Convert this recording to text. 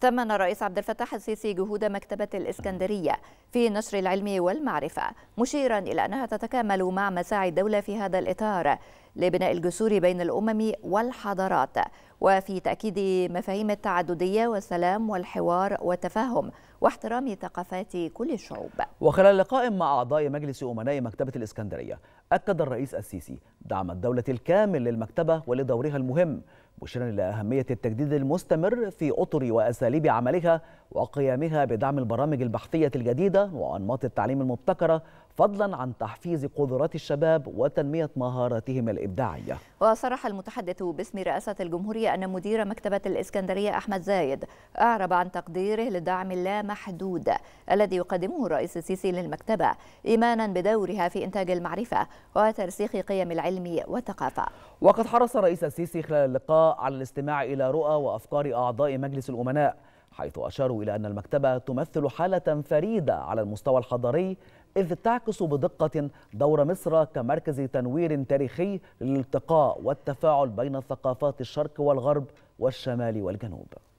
ثمن الرئيس عبد الفتاح السيسي جهود مكتبة الإسكندرية في نشر العلم والمعرفة مشيرا إلى أنها تتكامل مع مساعي الدولة في هذا الإطار لبناء الجسور بين الأمم والحضارات وفي تأكيد مفاهيم التعددية والسلام والحوار والتفاهم واحترام ثقافات كل الشعوب وخلال لقاء مع أعضاء مجلس أمناء مكتبة الإسكندرية أكد الرئيس السيسي دعم الدولة الكامل للمكتبة ولدورها المهم مشيرا إلى أهمية التجديد المستمر في أطر وأساليب عملها وقيامها بدعم البرامج البحثية الجديدة وأنماط التعليم المبتكرة فضلا عن تحفيز قدرات الشباب وتنمية مهاراتهم الإبداعية وصرح المتحدث باسم رئاسة الجمهورية أن مدير مكتبة الإسكندرية أحمد زايد أعرب عن تقديره للدعم اللامحدود الذي يقدمه الرئيس السيسي للمكتبة إيمانا بدورها في إنتاج المعرفة وترسيخ قيم العلم والثقافة وقد حرص الرئيس السيسي خلال اللقاء على الاستماع إلى رؤى وأفكار أعضاء مجلس الأمناء حيث أشاروا إلى أن المكتبة تمثل حالة فريدة على المستوى الحضاري إذ تعكس بدقة دور مصر كمركز تنوير تاريخي للالتقاء والتفاعل بين ثقافات الشرق والغرب والشمال والجنوب